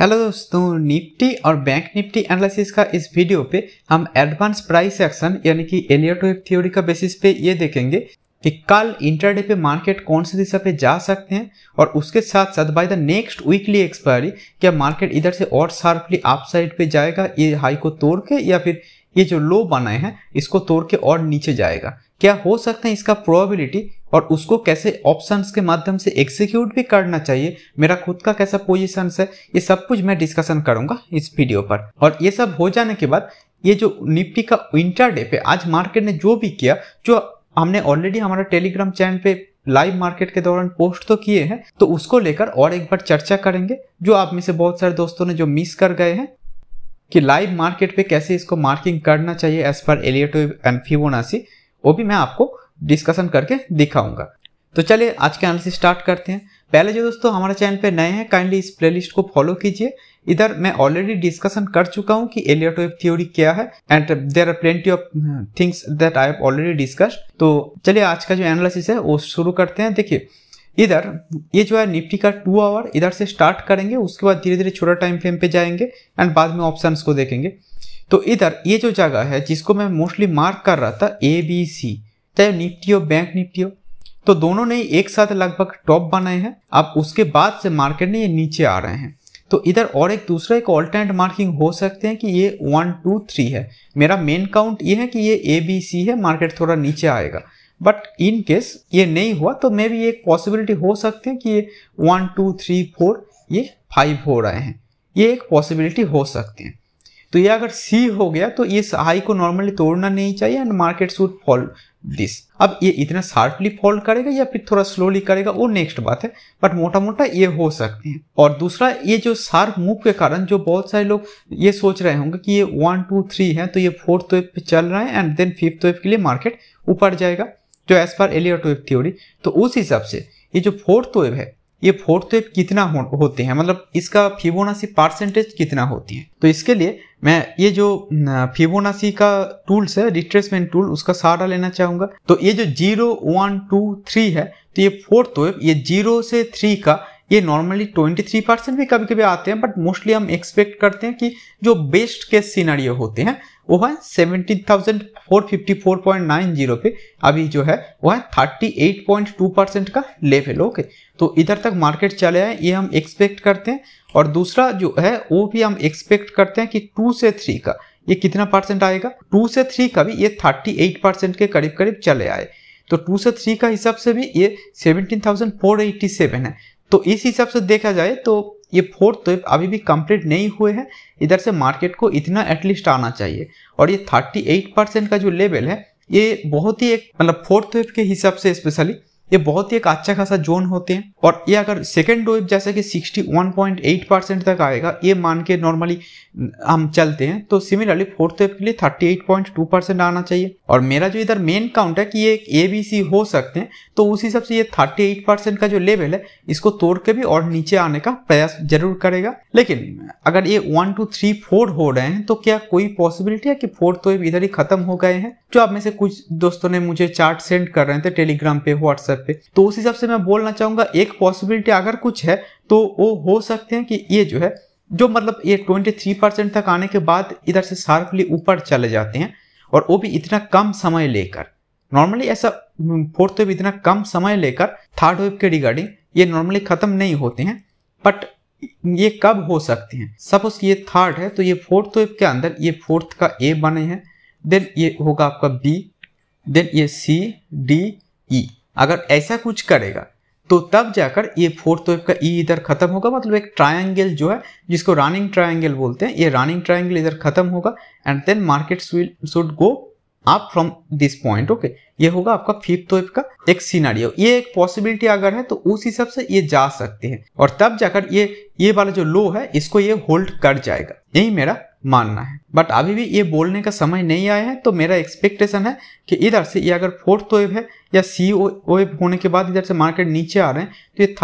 hello दोस्तों Nifty और bank Nifty analysis का इस वीडियो पे हम एडवांस प्राइस एक्शन यानी कि एलियट थ्योरी का बेसिस पे ये देखेंगे कि कल इंटरडे पे मार्केट कौन सी दिशा पे जा सकते हैं और उसके साथ साथ by the next weekly expiry क्या मार्केट इधर से और शार्पली अप साइड पर जाएगा ये हाई को तोड़ के या फिर ये जो लो बनाए हैं इसको तोड़ के और नीचे जाएगा क्या हो सकता है इसका प्रोबेबिलिटी और उसको कैसे ऑप्शंस के माध्यम से एग्जीक्यूट भी करना चाहिए मेरा खुद का कैसा पोजिशन है ये सब कुछ मैं डिस्कशन करूंगा इस वीडियो पर और ये सब हो जाने के बाद ये जो निफ्टी का विंटर डे पे आज मार्केट ने जो भी किया जो हमने ऑलरेडी हमारा टेलीग्राम चैनल पे लाइव मार्केट के दौरान पोस्ट तो किए हैं तो उसको लेकर और एक बार चर्चा करेंगे जो आप में से बहुत सारे दोस्तों ने जो मिस कर गए हैं कि लाइव मार्केट पे कैसे इसको मार्किंग करना चाहिए एज पर एलियटो एंड फिबोनासी वो भी मैं आपको डिस्कशन करके दिखाऊंगा तो चलिए आज के एनालिसिस स्टार्ट करते हैं पहले जो दोस्तों हमारे चैनल पे नए हैं काइंडली इस प्लेलिस्ट को फॉलो कीजिए इधर मैं ऑलरेडी डिस्कशन कर चुका हूँ कि एलियट वेव थ्योरी क्या है and there are plenty of things that I have already discuss तो चलिए आज का जो एनालिसिस है वो शुरू करते हैं देखिए इधर ये जो है निफ्टी का टू आवर इधर से स्टार्ट करेंगे उसके बाद धीरे धीरे छोटा टाइम फ्रेम पे जाएंगे एंड बाद में ऑप्शन को देखेंगे तो इधर ये जो जगह है जिसको मैं मोस्टली मार्क कर रहा था ए बी सी चाहे निफ्टी हो बैंक निफ्टी हो तो दोनों ने एक साथ लगभग टॉप बनाए हैं अब उसके बाद से मार्केट ने ये नीचे आ रहे हैं तो इधर और एक दूसरा एक ऑल्टरनेट मार्किंग हो सकते हैं कि ये वन टू थ्री है मेरा मेन काउंट ये है कि ये ए बी सी है मार्केट थोड़ा नीचे आएगा बट इन केस ये नहीं हुआ तो मे भी एक पॉसिबिलिटी हो सकती है कि ये वन टू थ्री फोर ये फाइव हो रहे हैं ये एक पॉसिबिलिटी हो सकती है तो ये अगर सी हो गया तो इस हाई को नॉर्मली तोड़ना नहीं चाहिए and market should fall this अब ये इतना शार्पली फॉल करेगा या फिर थोड़ा स्लोली करेगा वो नेक्स्ट बात है बट मोटा मोटा ये हो सकते हैं और दूसरा ये जो शार्प मूव के कारण जो बहुत सारे लोग ये सोच रहे होंगे कि ये वन टू थ्री है तो ये फोर्थ वेव पे चल रहा है एंड देन फिफ्थ वेव के लिए मार्केट ऊपर जाएगा जो as per earlier wave theory तो उस हिसाब से ये जो फोर्थ वेव है ये फोर्थ वेव कितना हो, होते हैं मतलब इसका फिबोनासी परसेंटेज कितना होती है तो इसके लिए मैं ये जो फिबोनासी का टूल्स है रिट्रेसमेंट टूल उसका सहारा लेना चाहूँगा तो ये जो जीरो वन टू थ्री है तो ये फोर्थ वेव तो ये जीरो से थ्री का ये नॉर्मली 23 परसेंट भी कभी कभी आते हैं बट मोस्टली हम एक्सपेक्ट करते हैं कि जो बेस्ट केस सीनारियो होते हैं वो है 17,454.90 पे अभी जो है वो है 38.2 परसेंट का लेवल ओके तो इधर तक मार्केट चले आए ये हम एक्सपेक्ट करते हैं और दूसरा जो है वो भी हम एक्सपेक्ट करते हैं कि टू से थ्री का ये कितना परसेंट आएगा टू से थ्री का भी ये 38 परसेंट के करीब करीब चले आए तो टू से थ्री का हिसाब से भी ये सेवन है तो इस हिसाब से देखा जाए तो ये फोर्थ वेव तो अभी भी कंप्लीट नहीं हुए हैं इधर से मार्केट को इतना एटलीस्ट आना चाहिए और ये 38 परसेंट का जो लेवल है ये बहुत ही एक मतलब फोर्थ वेव के हिसाब से स्पेशली ये बहुत ही एक अच्छा खासा जोन होते हैं और ये अगर सेकेंड डोज जैसे कि 61.8 परसेंट तक आएगा ये मान के नॉर्मली हम चलते हैं तो सिमिलरली फोर्थ वेव के लिए 38.2 परसेंट आना चाहिए और मेरा जो इधर मेन काउंट है कि ये ए बी सी हो सकते हैं तो उस हिसाब से ये 38 परसेंट का जो लेवल है इसको तोड़ के भी और नीचे आने का प्रयास जरूर करेगा लेकिन अगर ये वन टू थ्री फोर हो रहे हैं तो क्या कोई पॉसिबिलिटी है कि फोर्थ वेव इधर ही खत्म हो गए हैं जो आप में से कुछ दोस्तों ने मुझे चार्ट सेंड कर रहे थे टेलीग्राम तो पे व्हाट्सएप सकते तो उस हिसाब से मैं बोलना चाहूंगा एक पॉसिबिलिटी अगर कुछ है तो वो हो सकते हैं कि ये जो है जो मतलब ये 23 परसेंट तक आने के बाद इधर से शार्पली ऊपर चले जाते हैं और वो भी इतना कम समय लेकर नॉर्मली ऐसा फोर्थ हम्म, वेव इतना कम समय लेकर थर्ड वेव के रिगार्डिंग ये नॉर्मली ख़त्म नहीं होते हैं बट ये कब हो सकते हैं सपोज ये थर्ड है तो ये फोर्थ वेव के अंदर ये फोर्थ का ए बने हैं देन ये होगा आपका बी देन ये सी डी ई अगर ऐसा कुछ करेगा तो तब जाकर ये फोर्थ वेव का ई e इधर खत्म होगा मतलब एक ट्रायंगल जो है जिसको रनिंग ट्रायंगल बोलते हैं ये रनिंग ट्रायंगल इधर खत्म होगा and then market will should go up from this point okay ये होगा आपका फिफ्थ वेव का एक सीनारियो ये एक पॉसिबिलिटी अगर है तो उस हिसाब से ये जा सकते हैं और तब जाकर ये ये वाला जो लो है इसको ये होल्ड कर जाएगा यही मेरा मानना है बट अभी भी ये बोलने का समय नहीं आया है तो मेरा एक्सपेक्टेशन है कि इधर से ये अगर फोर्थ वेव है या सी वेव होने के बाद इधर से मार्केट नीचे आ रहे हैं तो ये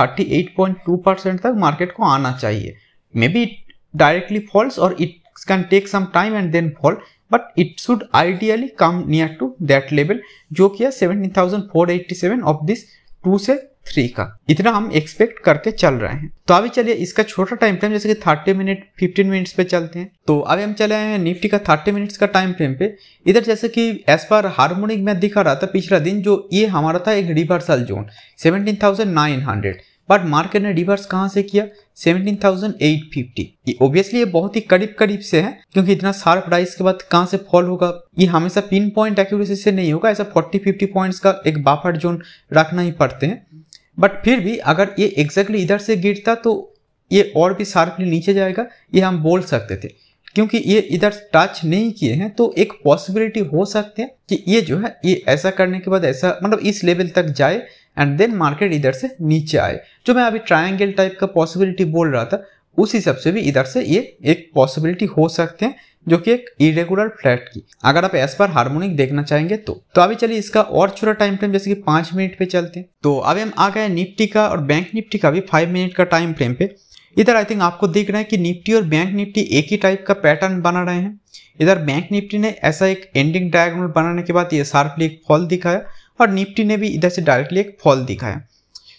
38.2 परसेंट तक मार्केट को आना चाहिए may be it directly falls और it can take some time and then fall but it should ideally come near to that level जो कि है सेवेंटीन ऑफ दिस टू से थ्री का इतना हम एक्सपेक्ट करके चल रहे हैं तो अभी चलिए इसका छोटा टाइम फ्रेम जैसे कि थर्टी मिनट फिफ्टीन मिनट्स पे चलते हैं तो अभी हम चले आए हैं निफ्टी का थर्टी मिनट्स का टाइम फ्रेम पे इधर जैसे कि एज पर हार्मोनिक मैं दिखा रहा था पिछला दिन जो ये हमारा था एक reversal zone seventeen thousand nine hundred but market ने रिवर्स कहाँ से किया 17,850 ये ओब्वियसली ये बहुत ही करीब करीब से है क्योंकि इतना शार्प प्राइस के बाद कहाँ से फॉल होगा ये हमेशा पिन पॉइंट एक्यूरेसी से नहीं होगा ऐसा 40-50 पॉइंट्स का एक बाफर जोन रखना ही पड़ते हैं बट फिर भी अगर ये एग्जैक्टली इधर से गिरता तो ये और भी शार्पली नीचे जाएगा ये हम बोल सकते थे क्योंकि ये इधर टच नहीं किए हैं तो एक पॉसिबिलिटी हो सकती है कि ये जो है ये ऐसा करने के बाद ऐसा मतलब इस लेवल तक जाए एंड देन मार्केट इधर से नीचे आए जो मैं अभी ट्रायंगल टाइप का पॉसिबिलिटी बोल रहा था उस हिसाब से भी इधर से ये एक पॉसिबिलिटी हो सकते हैं जो कि एक इरेगुलर फ्लैट की अगर आप एस पर हार्मोनिक देखना चाहेंगे तो तो अभी चलिए इसका और छोटा टाइम फ्रेम जैसे कि पांच मिनट पे चलते हैं तो अभी हम आ गए निफ्टी का और बैंक निफ्टी का भी फाइव मिनट का टाइम फ्रेम पे इधर आई थिंक आपको दिख रहा है कि निफ्टी और बैंक निफ्टी एक ही टाइप का पैटर्न बना रहे हैं इधर बैंक निफ्टी ने ऐसा एक एंडिंग डायग्नल बनाने के बाद ये शार्पली एक फॉल दिखाया और निफ्टी ने भी इधर से डायरेक्टली एक फॉल दिखाया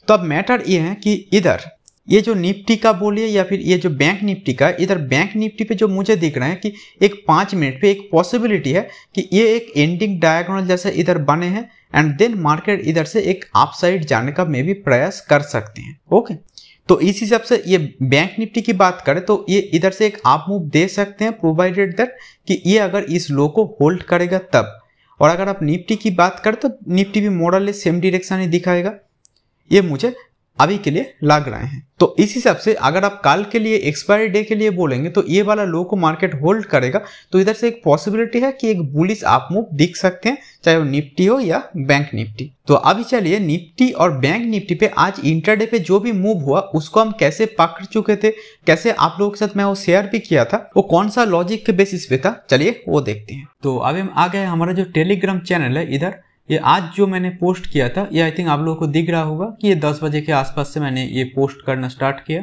तो अब मैटर ये है कि इधर ये जो निफ्टी का बोलिए या फिर ये जो बैंक निफ्टी का इधर बैंक निफ्टी पे जो मुझे दिख रहा है कि एक पाँच मिनट पे एक पॉसिबिलिटी है कि ये एक एंडिंग डायगोनल जैसे इधर बने हैं एंड देन मार्केट इधर से एक अपसाइड जाने का मे भी प्रयास कर सकते हैं ओके तो इस हिसाब से ये बैंक निफ्टी की बात करें तो ये इधर से एक आप मूव दे सकते हैं प्रोवाइडेड दैट कि ये अगर इस लो को होल्ड करेगा तब और अगर आप निफ्टी की बात करें तो निफ्टी भी मॉडल सेम डिरेक्शन ही दिखाएगा ये मुझे अभी के लिए लग रहे हैं तो इस हिसाब से अगर आप कल के लिए एक्सपायरी डे के लिए बोलेंगे तो ये वाला लो को मार्केट होल्ड करेगा तो इधर से एक पॉसिबिलिटी है कि एक बुलिस आप मूव दिख सकते हैं चाहे वो निफ्टी हो या बैंक निफ्टी तो अभी चलिए निफ्टी और बैंक निफ्टी पे आज इंटरडे पे जो भी मूव हुआ उसको हम कैसे पकड़ चुके थे कैसे आप लोगों के साथ मैं वो शेयर भी किया था वो कौन सा लॉजिक के बेसिस पे था चलिए वो देखते हैं तो अभी हम आ गए हमारा जो टेलीग्राम चैनल है इधर ये आज जो मैंने पोस्ट किया था ये आई थिंक आप लोगों को दिख रहा होगा कि ये दस बजे के आसपास से मैंने ये पोस्ट करना स्टार्ट किया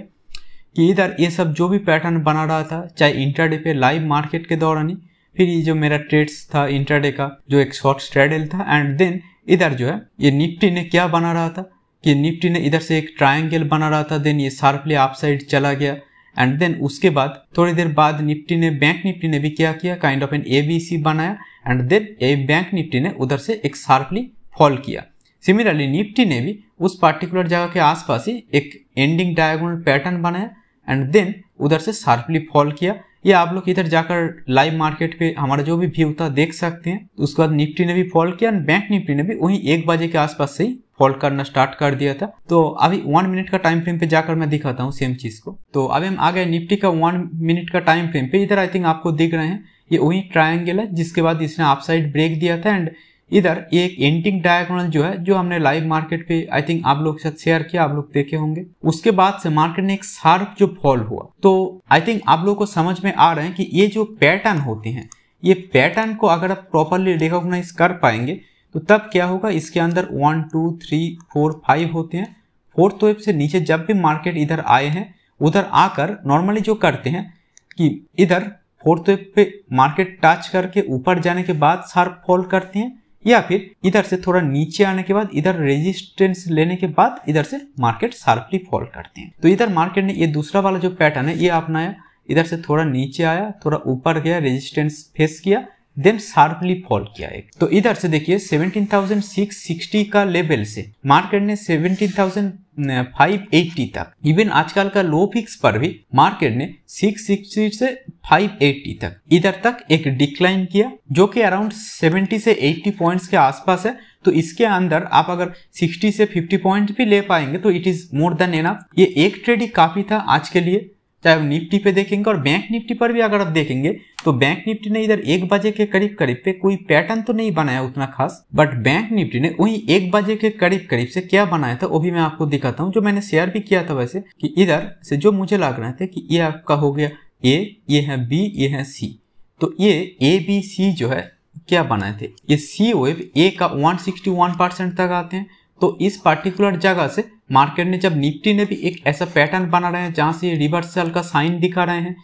कि इधर ये सब जो भी पैटर्न बना रहा था चाहे इंटरडे पे लाइव मार्केट के दौरान ही फिर ये जो मेरा ट्रेड्स था इंटरडे का जो एक शॉर्ट स्ट्रेडल था एंड देन इधर जो है ये निफ्टी ने क्या बना रहा था कि निफ्टी ने इधर से एक ट्राइंगल बना रहा था देन ये शार्पली आप साइड चला गया एंड देन उसके बाद थोड़ी देर बाद निफ्टी ने बैंक निफ्टी ने भी क्या किया काइंड ऑफ एन ए बनाया एंड देन ये बैंक निफ्टी ने उधर से एक शार्पली फॉल किया सिमिलरली निफ्टी ने भी उस पार्टिकुलर जगह के आसपास ही एक एंडिंग डायगोनल पैटर्न बनाया एंड देन उधर से शार्पली फॉल किया ये आप लोग इधर जाकर लाइव मार्केट पे हमारा जो भी व्यू था देख सकते हैं उसके बाद निफ्टी ने भी फॉल किया एंड बैंक निफ्टी ने भी वही एक बजे के आसपास से ही फॉल करना स्टार्ट कर दिया था तो अभी वन मिनट का टाइम फ्रेम पे जाकर मैं दिखाता हूँ सेम चीज को तो अभी हम आ गए निफ्टी का वन मिनट का टाइम फ्रेम पे इधर आई थिंक आपको दिख रहे हैं ये वही ट्रायंगल है जिसके बाद इसने आप साइड ब्रेक दिया था एंड इधर एक एंटिंग डायगोनल जो है जो हमने लाइव मार्केट पे आई थिंक आप लोग के साथ शेयर किया आप लोग देखे होंगे उसके बाद से मार्केट ने एक शार्प जो फॉल हुआ तो आई थिंक आप लोग को समझ में आ रहे हैं कि ये जो पैटर्न होते हैं ये पैटर्न को अगर आप प्रॉपरली रिकॉग्नाइज कर पाएंगे तो तब क्या होगा इसके अंदर one two three four five होते हैं फोर्थ वेब से नीचे जब भी मार्केट इधर आए हैं उधर आकर नॉर्मली जो करते हैं कि इधर फोर्थ वेव पे मार्केट टच करके ऊपर जाने के बाद शार्प फॉल करते हैं या फिर इधर से थोड़ा नीचे आने के बाद इधर रेजिस्टेंस लेने के बाद इधर से मार्केट शार्पली फॉल करते हैं तो इधर मार्केट ने ये दूसरा वाला जो पैटर्न है ये अपनाया इधर से थोड़ा नीचे आया थोड़ा ऊपर गया रेजिस्टेंस फेस किया देन शार्पली फॉल किया एक तो इधर से देखिए 17,660 का लेवल से मार्केट ने 17,000 580 तक इवन आजकल का लो फिक्स पर भी मार्केट ने 660 से 580 तक इधर तक एक डिक्लाइन किया जो कि अराउंड 70 से 80 पॉइंट्स के आसपास है तो इसके अंदर आप अगर 60 से 50 पॉइंट भी ले पाएंगे तो it is more than enough ये एक ट्रेड ही काफी था आज के लिए चाहे आप निफ्टी पे देखेंगे और बैंक निफ्टी पर भी अगर आप देखेंगे तो बैंक निफ्टी ने इधर एक बजे के करीब करीब पे कोई पैटर्न तो नहीं बनाया उतना खास बट बैंक निफ्टी ने वही एक बजे के करीब करीब से क्या बनाया था वो भी मैं आपको दिखाता हूँ जो मैंने शेयर भी किया था वैसे कि इधर से जो मुझे लग रहा था कि ये आपका हो गया ए ये है बी ये है सी तो ये ए बी सी जो है क्या बनाए थे ये सी वेब ए का वन परसेंट तक आते हैं तो इस पार्टिकुलर जगह से मार्केट ने जब निफ्टी ने भी एक ऐसा पैटर्न बना रहे हैं जहां से रिवर्सल का साइन दिखा रहे हैं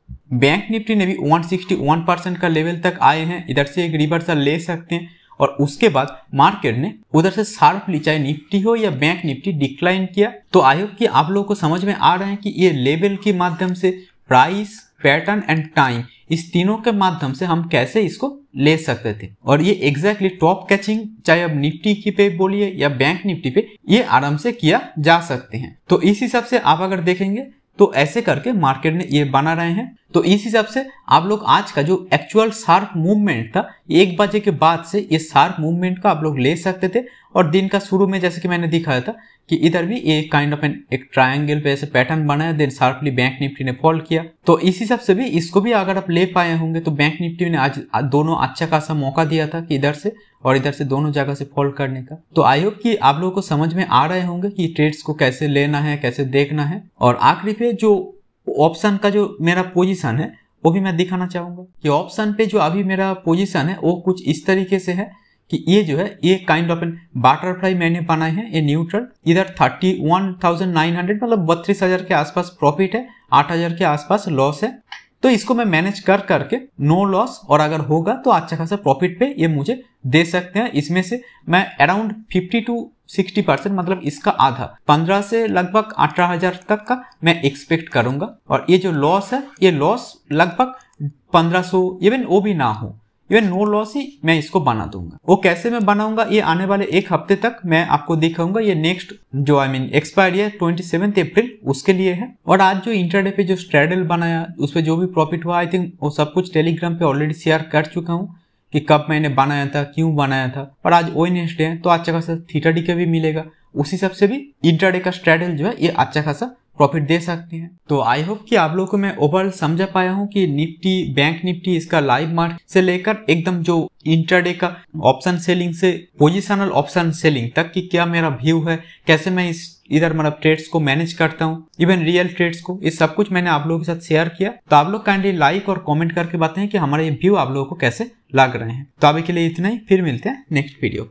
बैंक निफ्टी ने भी 161 परसेंट का लेवल तक आए हैं इधर से एक रिवर्सल ले सकते हैं और उसके बाद मार्केट ने उधर से शार्पली चाहे निफ्टी हो या बैंक निफ्टी डिक्लाइन किया तो आयोग की आप लोगों को समझ में आ रहे हैं कि ये लेवल के माध्यम से प्राइस पैटर्न एंड टाइम इस तीनों के माध्यम से हम कैसे इसको ले सकते थे और ये एग्जैक्टली टॉप कैचिंग चाहे अब निफ्टी की पे बोलिए या बैंक निफ्टी पे ये आराम से किया जा सकते हैं तो इस हिसाब से आप अगर देखेंगे तो ऐसे करके मार्केट ने ये बना रहे हैं तो इस हिसाब से आप लोग आज का जो एक्चुअल शार्प मूवमेंट था एक बजे के बाद से ये शार्प मूवमेंट का आप लोग ले सकते थे और दिन का शुरू में जैसे कि मैंने दिखाया था कि इधर भी एक काइंड ऑफ एन एक ट्राइंगल पे ऐसे पैटर्न बनाया देन शार्पली बैंक निफ्टी ने फॉल किया तो इस हिसाब से भी इसको भी अगर आप ले पाए होंगे तो बैंक निफ्टी ने आज दोनों अच्छा खासा मौका दिया था कि इधर से और इधर से दोनों जगह से फॉल करने का तो आई होप कि आप लोगों को समझ में आ रहे होंगे कि ट्रेड्स को कैसे लेना है कैसे देखना है और आखिरी पे जो ऑप्शन का जो मेरा पोजिशन है वो भी मैं दिखाना चाहूंगा कि ऑप्शन पे जो अभी मेरा पोजिशन है वो कुछ इस तरीके से है कि ये जो है ये काइंड ऑफ एन बटरफ्लाई मैंने बनाए हैं ये न्यूट्रल इधर 31,900 मतलब बत्तीस हजार के आसपास प्रॉफिट है 8,000 के आसपास लॉस है तो इसको मैं मैनेज कर करके नो लॉस और अगर होगा तो अच्छा खासा प्रॉफिट पे ये मुझे दे सकते हैं इसमें से मैं अराउंड 50 टू 60 परसेंट मतलब इसका आधा 15 से लगभग अठारह हजार तक का मैं एक्सपेक्ट करूंगा और ये जो लॉस है ये लॉस लगभग 1500 इवन वो भी ना हो इवन नो लॉस ही मैं इसको बना दूंगा वो कैसे मैं बनाऊंगा ये आने वाले एक हफ्ते तक मैं आपको दिखाऊंगा ये नेक्स्ट जो आई मीन एक्सपायर है ट्वेंटी सेवन अप्रैल उसके लिए है और आज जो इंटरडे पे जो स्ट्रेडल बनाया उस पर जो भी प्रॉफिट हुआ आई थिंक वो सब कुछ टेलीग्राम पे ऑलरेडी शेयर कर चुका हूँ कि कब मैंने बनाया था क्यों बनाया था पर आज वेनेसडे है तो अच्छा खासा थीटा डी का भी मिलेगा उस हिसाब से भी इंटरडे का स्ट्रेडल जो है ये अच्छा खासा प्रॉफिट दे सकते हैं तो आई होप कि आप लोगों को मैं ओवरऑल समझा पाया हूँ कि निफ्टी बैंक निफ्टी इसका लाइव मार्केट से लेकर एकदम जो इंटरडे का ऑप्शन सेलिंग से पोजिशनल ऑप्शन सेलिंग तक की क्या मेरा व्यू है कैसे मैं इस इधर मतलब ट्रेड्स को मैनेज करता हूँ इवन रियल ट्रेड्स को ये सब कुछ मैंने आप लोगों के साथ शेयर किया तो आप लोग काइंडली लाइक और कॉमेंट करके बताएं कि हमारा ये व्यू आप लोगों को कैसे लग रहे हैं तो अभी के लिए इतना ही फिर मिलते हैं नेक्स्ट वीडियो